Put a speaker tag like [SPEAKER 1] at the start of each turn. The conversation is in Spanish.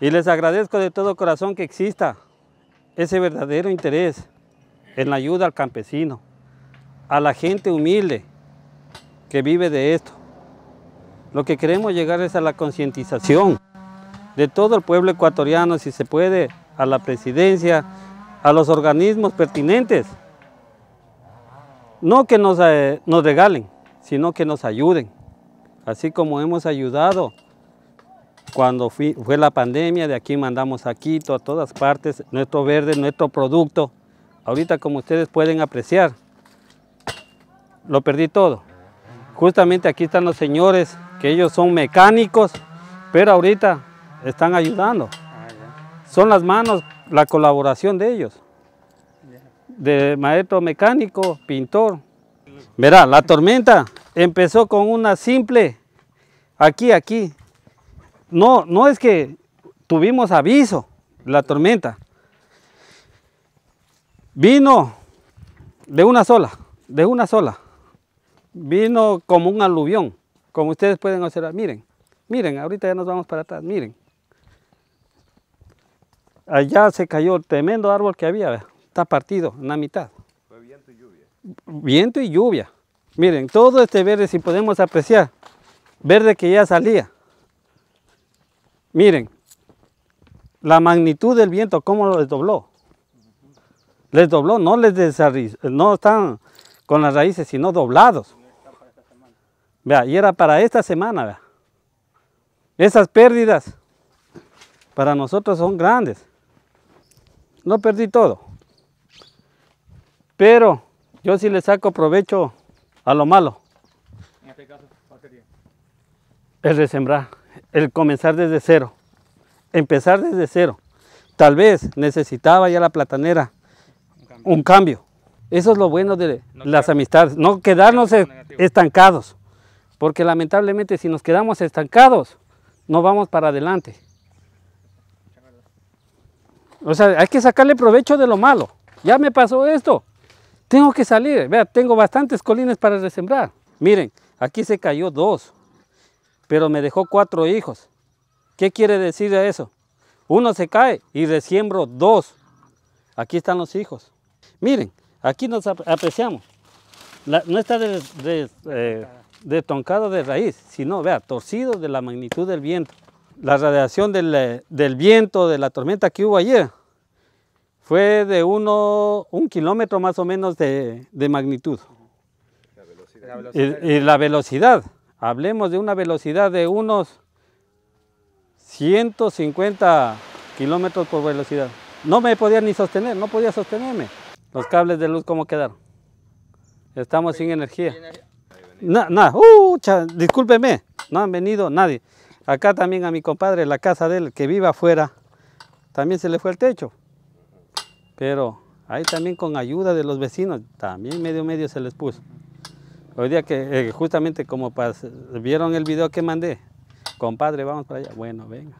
[SPEAKER 1] Y les agradezco de todo corazón que exista ese verdadero interés en la ayuda al campesino, a la gente humilde que vive de esto. Lo que queremos llegar es a la concientización de todo el pueblo ecuatoriano, si se puede, a la presidencia, a los organismos pertinentes. No que nos, eh, nos regalen, sino que nos ayuden, así como hemos ayudado cuando fue la pandemia, de aquí mandamos a Quito, a todas partes, nuestro verde, nuestro producto. Ahorita, como ustedes pueden apreciar, lo perdí todo. Justamente aquí están los señores, que ellos son mecánicos, pero ahorita están ayudando. Ah, son las manos, la colaboración de ellos. De maestro mecánico, pintor. Verá, la tormenta empezó con una simple, aquí, aquí, no, no es que tuvimos aviso, la tormenta. Vino de una sola, de una sola. Vino como un aluvión, como ustedes pueden observar. Miren, miren, ahorita ya nos vamos para atrás, miren. Allá se cayó el tremendo árbol que había, está partido en la mitad. Fue viento y lluvia. Viento y lluvia. Miren, todo este verde, si podemos apreciar, verde que ya salía. Miren, la magnitud del viento, cómo les dobló. Les dobló, no les no están con las raíces, sino doblados. Vea, y era para esta semana, Esas pérdidas para nosotros son grandes. No perdí todo. Pero yo sí le saco provecho a lo malo. En este caso, ¿cuál sería? de sembrar el comenzar desde cero, empezar desde cero. Tal vez necesitaba ya la platanera un cambio. Eso es lo bueno de las amistades, no quedarnos e- estancados, porque lamentablemente si nos quedamos estancados, no vamos para adelante. O sea, hay que sacarle provecho de lo malo. Ya me pasó esto. Tengo que salir. Vea, tengo bastantes colines para resembrar. Miren, aquí se cayó dos pero me dejó cuatro hijos. ¿Qué quiere decir eso? Uno se cae y resiembro dos. Aquí están los hijos. Miren, aquí nos apreciamos. no está de, eh, de, raíz, sino, vea, torcido de la magnitud del viento. La radiación eh, del, viento, de la tormenta que hubo ayer, fue de uno, un kilómetro más o menos de, magnitud. y la velocidad hablemos de una velocidad de unos 150 kilómetros por velocidad. No me podía ni sostener, no podía sostenerme. Los cables de luz, ¿cómo quedaron? Estamos sin energía. Nada, discúlpeme, no han venido nadie. Acá también a mi compadre, la casa de él, que vive afuera, también se le fue el techo. Pero ahí también con ayuda de los vecinos, también medio medio se les puso. Hoy día que eh, justamente como vieron el video que mandé, compadre, vamos para allá. Bueno, venga.